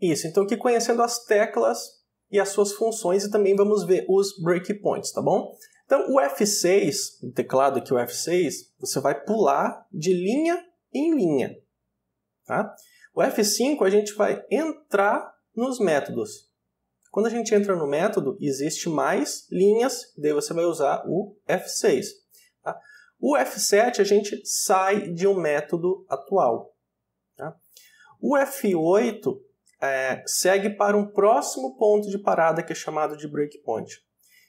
Isso, então aqui conhecendo as teclas e as suas funções e também vamos ver os breakpoints, tá bom? Então o F6, o teclado aqui, o F6, você vai pular de linha em linha, tá? O F5 a gente vai entrar nos métodos. Quando a gente entra no método, existe mais linhas, daí você vai usar o F6. Tá? O F7 a gente sai de um método atual. Tá? O F8 é, segue para um próximo ponto de parada que é chamado de breakpoint.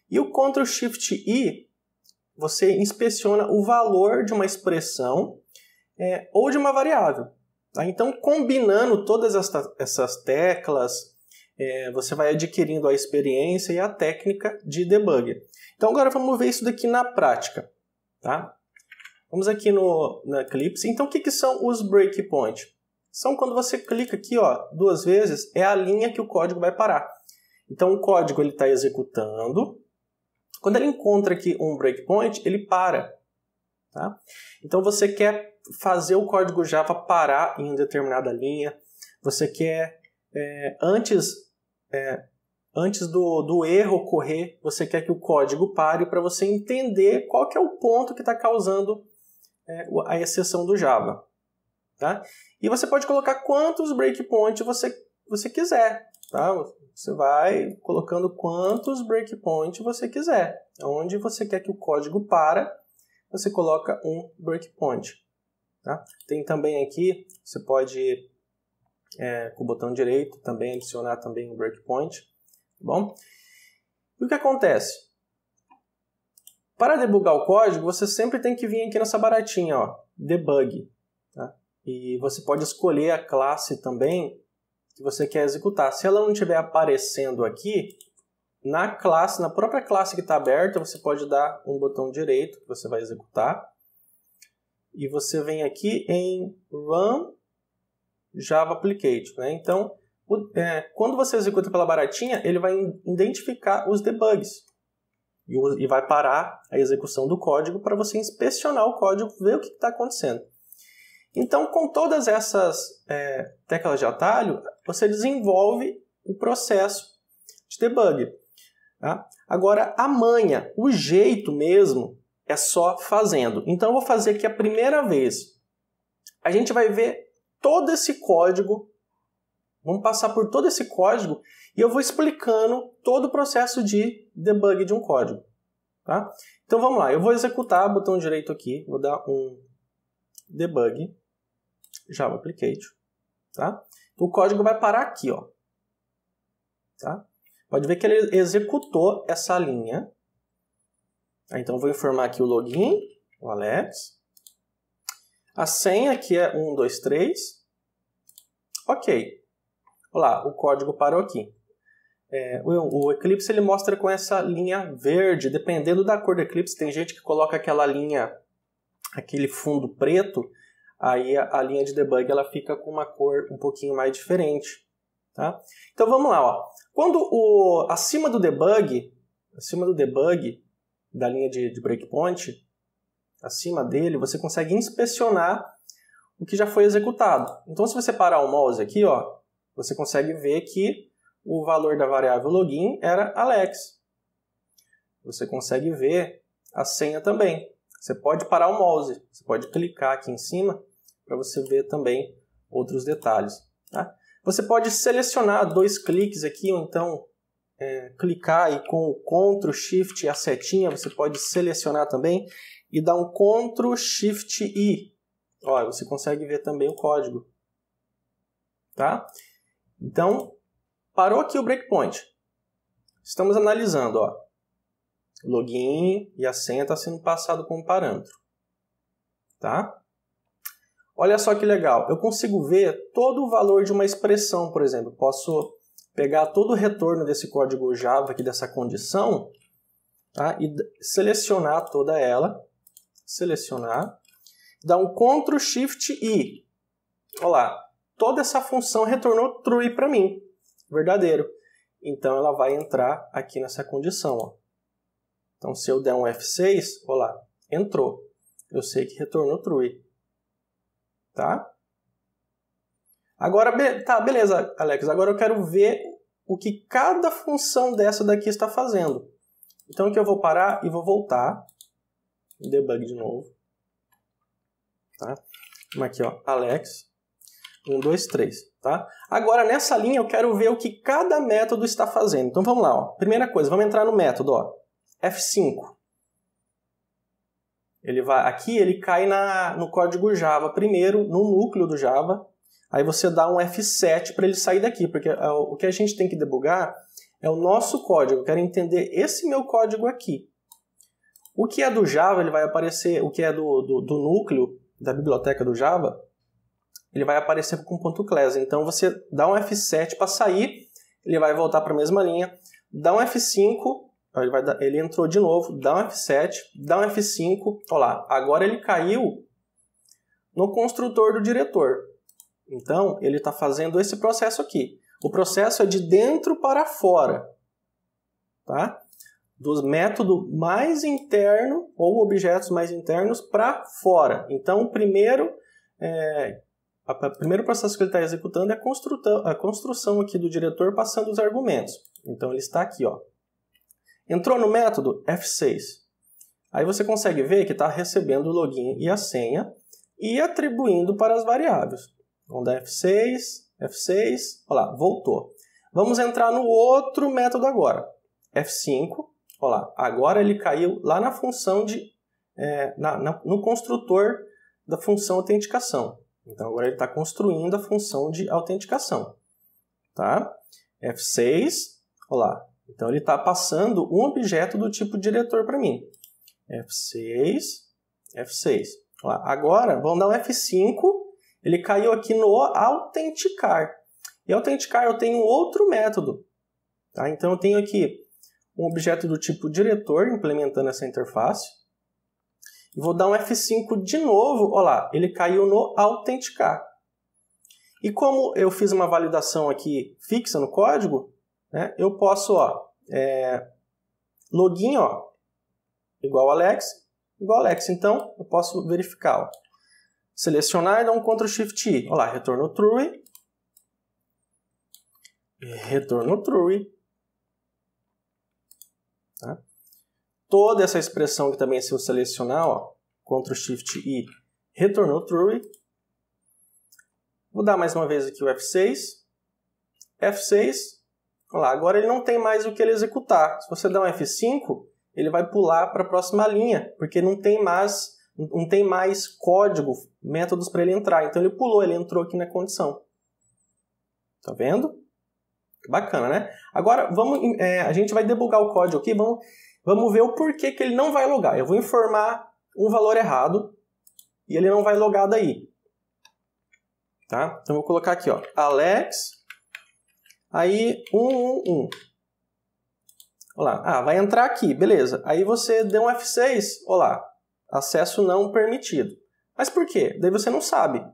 E o Ctrl Shift I, você inspeciona o valor de uma expressão é, ou de uma variável. Tá? Então, combinando todas essas teclas, é, você vai adquirindo a experiência e a técnica de debug. Então, agora vamos ver isso daqui na prática. Tá? Vamos aqui no, na Eclipse. Então, o que, que são os breakpoints? são quando você clica aqui ó, duas vezes, é a linha que o código vai parar. Então o código ele está executando, quando ele encontra aqui um breakpoint, ele para. Tá? Então você quer fazer o código Java parar em determinada linha, você quer é, antes, é, antes do, do erro ocorrer, você quer que o código pare para você entender qual que é o ponto que está causando é, a exceção do Java. Tá? E você pode colocar quantos breakpoints você, você quiser. Tá? Você vai colocando quantos breakpoints você quiser. Onde você quer que o código para, você coloca um breakpoint. Tá? Tem também aqui, você pode, é, com o botão direito, também adicionar também um breakpoint. Tá bom? E o que acontece? Para debugar o código, você sempre tem que vir aqui nessa baratinha, ó, debug. E você pode escolher a classe também que você quer executar. Se ela não estiver aparecendo aqui, na classe, na própria classe que está aberta, você pode dar um botão direito que você vai executar. E você vem aqui em Run Java Application. Né? Então, o, é, quando você executa pela baratinha, ele vai identificar os debugs. E, e vai parar a execução do código para você inspecionar o código, ver o que está acontecendo. Então, com todas essas é, teclas de atalho, você desenvolve o processo de debug. Tá? Agora, a manha, o jeito mesmo, é só fazendo. Então, eu vou fazer aqui a primeira vez. A gente vai ver todo esse código, vamos passar por todo esse código e eu vou explicando todo o processo de debug de um código. Tá? Então, vamos lá. Eu vou executar, botão direito aqui, vou dar um debug. Java Application, tá? Então, o código vai parar aqui, ó. Tá? Pode ver que ele executou essa linha. Tá? Então, vou informar aqui o login, o Alex. A senha aqui é 123. Ok. Olá, o código parou aqui. É, o, o, Eclipse ele mostra com essa linha verde, dependendo da cor do Eclipse. Tem gente que coloca aquela linha, aquele fundo preto, aí a, a, linha de debug ela fica com uma cor um pouquinho mais diferente. Tá? Então vamos lá. Ó. Quando o, acima do debug, acima do debug da linha de, de breakpoint, acima dele, você consegue inspecionar o que já foi executado. Então se você parar o mouse aqui, ó, você consegue ver que o valor da variável login era Alex. Você consegue ver a senha também. Você pode parar o mouse, você pode clicar aqui em cima para você ver também outros detalhes. Tá? Você pode selecionar dois cliques aqui, ou então é, clicar e com o Ctrl, Shift e a setinha, você pode selecionar também e dar um Ctrl, Shift I. Olha, você consegue ver também o código. Tá? Então, parou aqui o breakpoint. Estamos analisando, ó. Login e a senha está sendo passado como parâmetro. Tá? Olha só que legal, eu consigo ver todo o valor de uma expressão, por exemplo. posso pegar todo o retorno desse código Java aqui, dessa condição, tá? e selecionar toda ela, selecionar, dar um Ctrl Shift I. Olha lá, toda essa função retornou true para mim, verdadeiro. Então ela vai entrar aqui nessa condição. Ó. Então se eu der um F6, olha lá, entrou. Eu sei que retornou true tá? Agora, be tá, beleza, Alex. Agora eu quero ver o que cada função dessa daqui está fazendo. Então aqui eu vou parar e vou voltar. Debug de novo. Tá? Aqui, ó, Alex. um dois três tá? Agora, nessa linha, eu quero ver o que cada método está fazendo. Então, vamos lá, ó. Primeira coisa, vamos entrar no método, ó. F5. Ele vai aqui, ele cai na, no código Java primeiro, no núcleo do Java. Aí você dá um F7 para ele sair daqui, porque é, o que a gente tem que debugar é o nosso código. Eu quero entender esse meu código aqui. O que é do Java, ele vai aparecer, o que é do, do, do núcleo da biblioteca do Java, ele vai aparecer com ponto class. Então você dá um F7 para sair, ele vai voltar para a mesma linha, dá um F5 ele, vai, ele entrou de novo, dá um F7, dá um F5. Olha lá, agora ele caiu no construtor do diretor. Então, ele está fazendo esse processo aqui. O processo é de dentro para fora. Tá? Do método mais interno ou objetos mais internos para fora. Então, o primeiro, é, primeiro processo que ele está executando é a, a construção aqui do diretor passando os argumentos. Então, ele está aqui, ó, Entrou no método F6. Aí você consegue ver que está recebendo o login e a senha e atribuindo para as variáveis. Vamos dar F6, F6, olha lá, voltou. Vamos entrar no outro método agora, F5, olha lá, agora ele caiu lá na função de, é, na, na, no construtor da função autenticação. Então agora ele está construindo a função de autenticação, tá? F6, olha lá, então ele está passando um objeto do tipo diretor para mim. F6, F6. Agora, vamos dar um F5, ele caiu aqui no autenticar. E autenticar eu tenho outro método. Tá? Então eu tenho aqui um objeto do tipo diretor implementando essa interface. E vou dar um F5 de novo, olha lá, ele caiu no autenticar. E como eu fiz uma validação aqui fixa no código, né? Eu posso, ó, é, login, ó, igual Alex, igual Alex. Então, eu posso verificar, ó. Selecionar, dar um Ctrl Shift I. Olha lá, retorno true. Retorno true. Tá? Toda essa expressão que também é se eu selecionar, ó, Ctrl Shift I, retornou true. Vou dar mais uma vez aqui o F6. F6, lá, agora ele não tem mais o que ele executar. Se você der um F5, ele vai pular para a próxima linha, porque não tem mais não tem mais código, métodos para ele entrar. Então ele pulou, ele entrou aqui na condição. Tá vendo? Bacana, né? Agora vamos, é, a gente vai debugar o código aqui, vamos, vamos ver o porquê que ele não vai logar. Eu vou informar um valor errado e ele não vai logar daí. Tá? Então eu vou colocar aqui, ó, Alex Aí, 1, 1, 1. Olá. Ah, vai entrar aqui, beleza. Aí você deu um F6, olá. Acesso não permitido. Mas por quê? Daí você não sabe.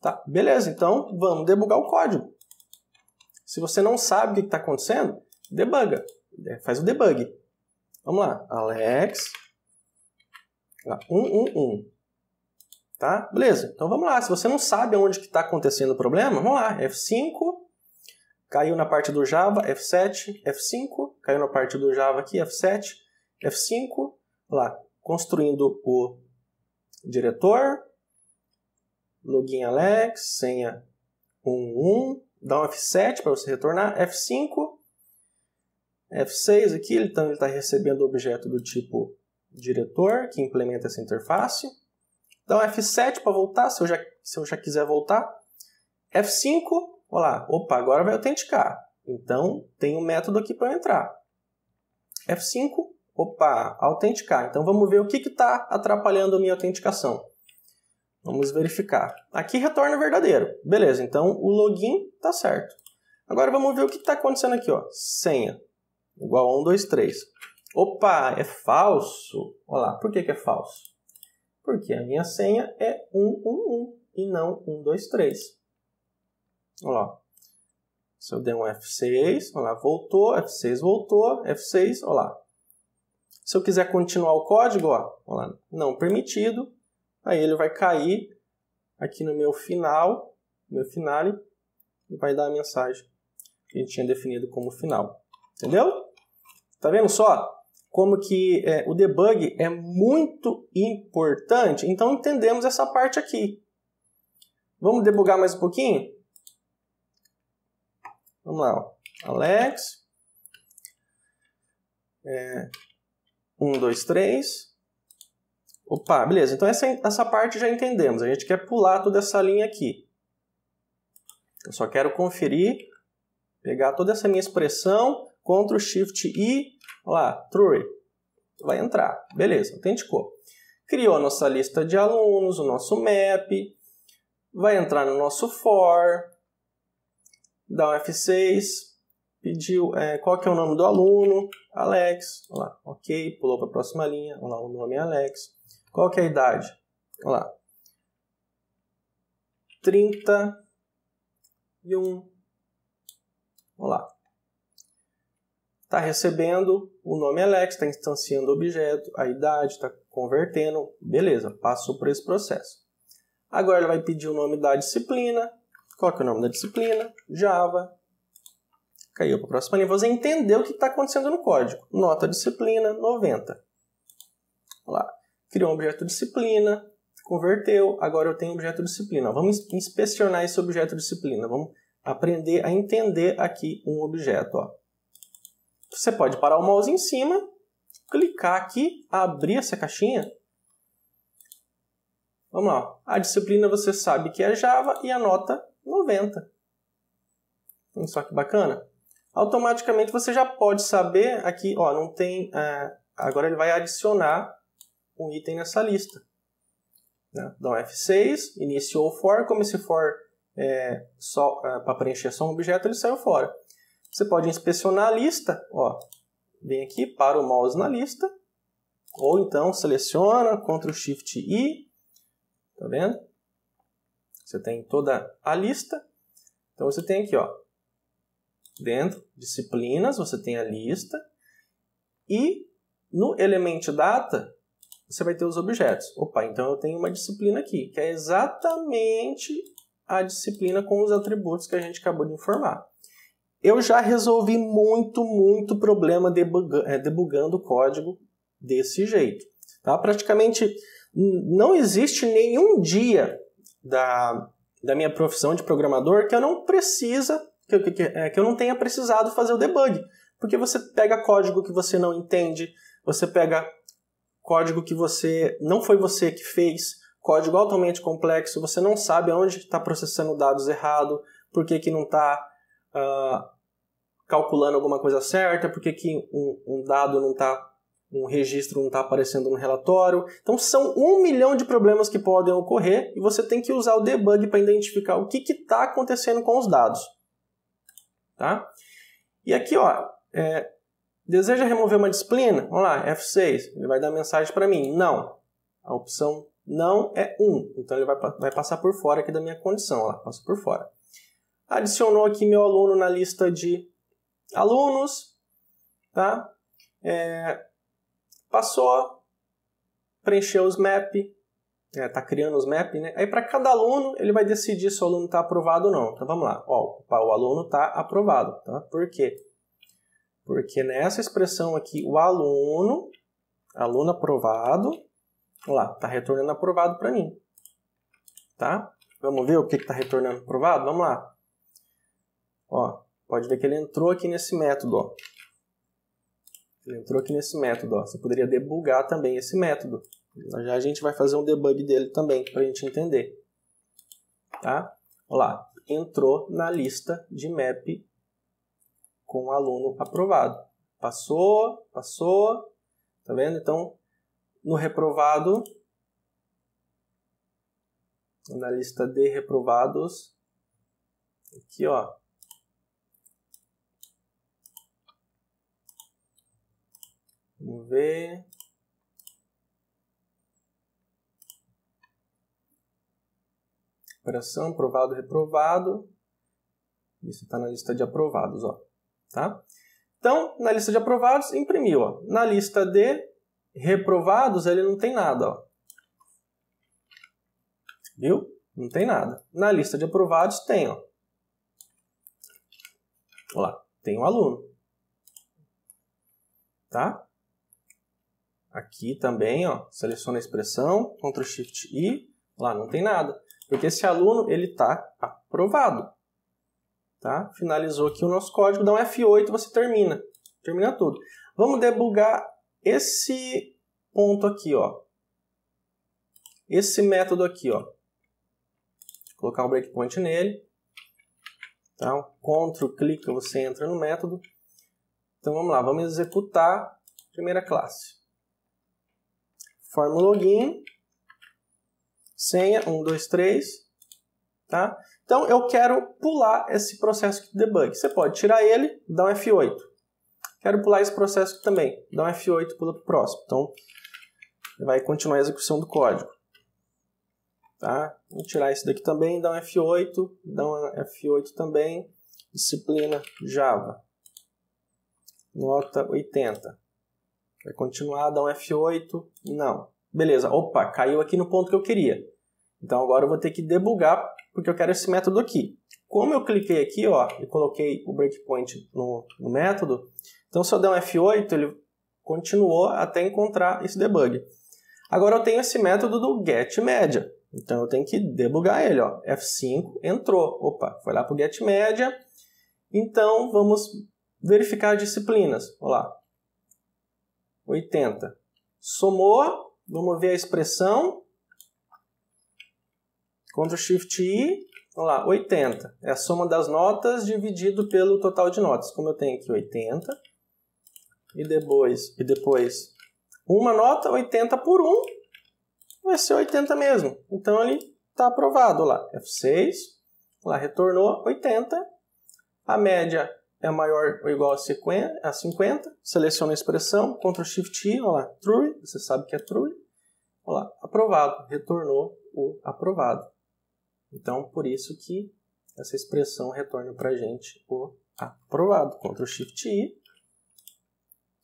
Tá, beleza, então vamos debugar o código. Se você não sabe o que está acontecendo, debuga. É, faz o debug. Vamos lá, Alex. 111. Tá? Beleza, então vamos lá. Se você não sabe onde está acontecendo o problema, vamos lá. F5, Caiu na parte do Java, F7, F5, caiu na parte do Java aqui, F7, F5, lá, construindo o diretor, login Alex, senha 11, dá um F7 para você retornar, F5, F6 aqui, então ele está tá recebendo o objeto do tipo diretor, que implementa essa interface. Dá um F7 para voltar, se eu, já, se eu já quiser voltar. F5, Olá, opa, agora vai autenticar. Então tem um método aqui para entrar. F5, opa, autenticar. Então vamos ver o que está atrapalhando a minha autenticação. Vamos verificar. Aqui retorna verdadeiro. Beleza, então o login está certo. Agora vamos ver o que está acontecendo aqui. Ó. Senha igual 1, 2, 3. Opa, é falso. Olha lá, por que, que é falso? Porque a minha senha é 111 e não 123. Olha lá. Se eu der um F6, olha lá, voltou, F6 voltou, F6, olha lá. Se eu quiser continuar o código, olha lá, não permitido, aí ele vai cair aqui no meu final, meu finale, e vai dar a mensagem que a gente tinha definido como final. Entendeu? Tá vendo só? Como que é, o debug é muito importante. Então entendemos essa parte aqui. Vamos debugar mais um pouquinho? Vamos lá, ó. Alex. É, um, dois, três. Opa, beleza. Então essa, essa parte já entendemos. A gente quer pular toda essa linha aqui. Eu só quero conferir, pegar toda essa minha expressão, Ctrl Shift I, lá, true. Vai entrar. Beleza, autenticou. Criou a nossa lista de alunos, o nosso map, vai entrar no nosso for, dá um F6, pediu é, qual que é o nome do aluno, Alex, lá, ok, pulou para a próxima linha, lá, o nome é Alex, qual que é a idade, vamos lá, 31, vamos lá, está recebendo o nome Alex, está instanciando o objeto, a idade, está convertendo, beleza, passou por esse processo. Agora ele vai pedir o nome da disciplina, coloca é o nome da disciplina, Java, caiu para o próximo nível. Você entendeu o que está acontecendo no código. Nota disciplina 90. Olha lá. Criou um objeto disciplina, converteu, agora eu tenho um objeto disciplina. Vamos inspecionar esse objeto disciplina. Vamos aprender a entender aqui um objeto. Ó. Você pode parar o mouse em cima, clicar aqui, abrir essa caixinha. Vamos lá. A disciplina você sabe que é Java e a nota 90. Hum, só que bacana. Automaticamente você já pode saber aqui, ó, não tem. É, agora ele vai adicionar um item nessa lista. Né? Dá um F6, iniciou o for, como se for é, só é, para preencher só um objeto, ele saiu fora. Você pode inspecionar a lista, ó, vem aqui, para o mouse na lista, ou então seleciona, Ctrl Shift I, tá vendo? Você tem toda a lista. Então você tem aqui, ó, dentro disciplinas, você tem a lista e no elemento data você vai ter os objetos. Opa, então eu tenho uma disciplina aqui, que é exatamente a disciplina com os atributos que a gente acabou de informar. Eu já resolvi muito, muito problema eh, debugando, o código desse jeito. Tá? Praticamente não existe nenhum dia da, da minha profissão de programador que eu não precisa, que, eu, que, é, que eu não tenha precisado fazer o debug. Porque você pega código que você não entende, você pega código que você não foi você que fez, código altamente complexo, você não sabe onde está processando dados errado, por que, que não está uh, ah, calculando alguma coisa certa, por que, que um, um dado não está um registro não está aparecendo no relatório. Então são um milhão de problemas que podem ocorrer e você tem que usar o debug para identificar o que está acontecendo com os dados. Tá? E aqui, ó, é, deseja remover uma disciplina? Vamos lá, F6, ele vai dar mensagem para mim. Não, a opção não é 1, então ele vai, vai passar por fora aqui da minha condição, ó, passa por fora. Adicionou aqui meu aluno na lista de alunos, tá? É, Passou, preencheu os MAP, está né, é, criando os MAP, né? Aí para cada aluno ele vai decidir se o aluno está aprovado ou não. Então vamos lá, Ó, o aluno está aprovado, tá? Por quê? Porque nessa expressão aqui, o aluno, aluno aprovado, lá, está retornando aprovado para mim, tá? Vamos ver o que está retornando aprovado? Vamos lá. Ó, pode ver que ele entrou aqui nesse método, ó entrou aqui nesse método. Ó. Você poderia debugar também esse método. Já a gente vai fazer um debug dele também para a gente entender. Tá? Olha lá, entrou na lista de map com o aluno aprovado. Passou, passou, tá vendo? Então, no reprovado, na lista de reprovados, aqui ó, Vamos ver. Operação, aprovado, reprovado. Isso está na lista de aprovados, ó. Tá? Então, na lista de aprovados, imprimiu. Ó. Na lista de reprovados, ele não tem nada. Ó. Viu? Não tem nada. Na lista de aprovados, tem. Ó. Olha lá, tem um aluno. Tá? Aqui também, ó, seleciona a expressão, Ctrl Shift I, lá não tem nada, porque esse aluno ele está aprovado. Tá? Finalizou aqui o nosso código, dá um F8 você termina, termina tudo. Vamos debugar esse ponto aqui, ó. Esse método aqui, ó. colocar o breakpoint nele. Tá? Ctrl, clica, você entra no método. Então vamos lá, vamos executar a primeira classe forma login, senha, 1, 2, 3, tá? Então eu quero pular esse processo de debug. Você pode tirar ele, dar um F8. Quero pular esse processo também, dá um F8 pula para o próximo. Então vai continuar a execução do código. Tá? Vou tirar esse daqui também, dá um F8, dá um F8 também, disciplina Java, nota 80. Vai continuar, dá um F8. Não. Beleza, opa, caiu aqui no ponto que eu queria. Então agora eu vou ter que debugar porque eu quero esse método aqui. Como eu cliquei aqui ó, e coloquei o breakpoint no, no método, então se eu der um F8, ele continuou até encontrar esse debug. Agora eu tenho esse método do getMedia. Então eu tenho que debugar ele. Ó. F5 entrou. Opa, foi lá para o getMedia. Então vamos verificar disciplinas. Olha lá, 80. Somou, vamos ver a expressão. Ctrl Shift I, vamos lá, 80. É a soma das notas dividido pelo total de notas. Como eu tenho aqui 80, e depois, e depois uma nota, 80 por 1, vai ser 80 mesmo. Então ele está aprovado lá. F6, lá retornou 80. A média é maior ou igual a, 50, seleciona a expressão, Ctrl Shift I, olha lá, true, você sabe que é true, olha lá, aprovado, retornou o aprovado. Então, por isso que essa expressão retorna para a gente o aprovado, Ctrl Shift I,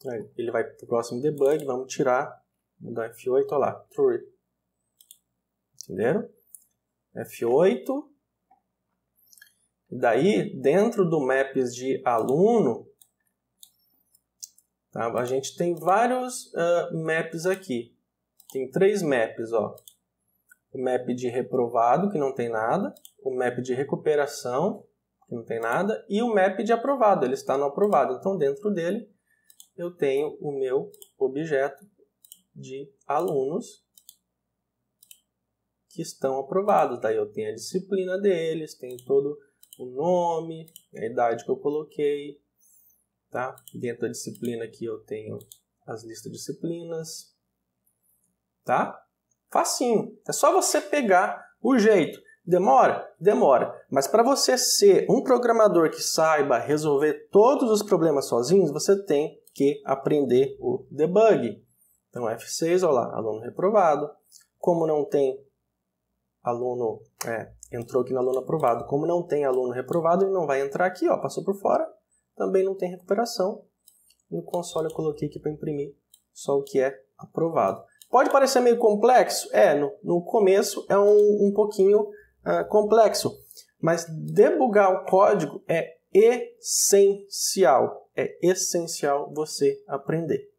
aí, ele vai para o próximo debug, vamos tirar, mudar F8, olha lá, true. Entenderam? F8, e daí, dentro do Maps de aluno, tá? a gente tem vários uh, maps aqui. Tem três maps, ó. O map de reprovado, que não tem nada. O map de recuperação, que não tem nada. E o map de aprovado, ele está no aprovado. Então, dentro dele, eu tenho o meu objeto de alunos que estão aprovados. Daí eu tenho a disciplina deles, tenho todo o nome, a idade que eu coloquei, tá? Dentro da disciplina aqui eu tenho as listas de disciplinas, tá? Facinho, é só você pegar o jeito. Demora? Demora. Mas para você ser um programador que saiba resolver todos os problemas sozinhos, você tem que aprender o debug. Então, F6, olha lá, aluno reprovado. Como não tem aluno é, entrou aqui no aluno aprovado. Como não tem aluno reprovado, ele não vai entrar aqui, ó, passou por fora, também não tem recuperação. No console eu coloquei aqui para imprimir só o que é aprovado. Pode parecer meio complexo? É, no, no começo é um, um pouquinho uh, complexo, mas debugar o código é essencial, é essencial você aprender.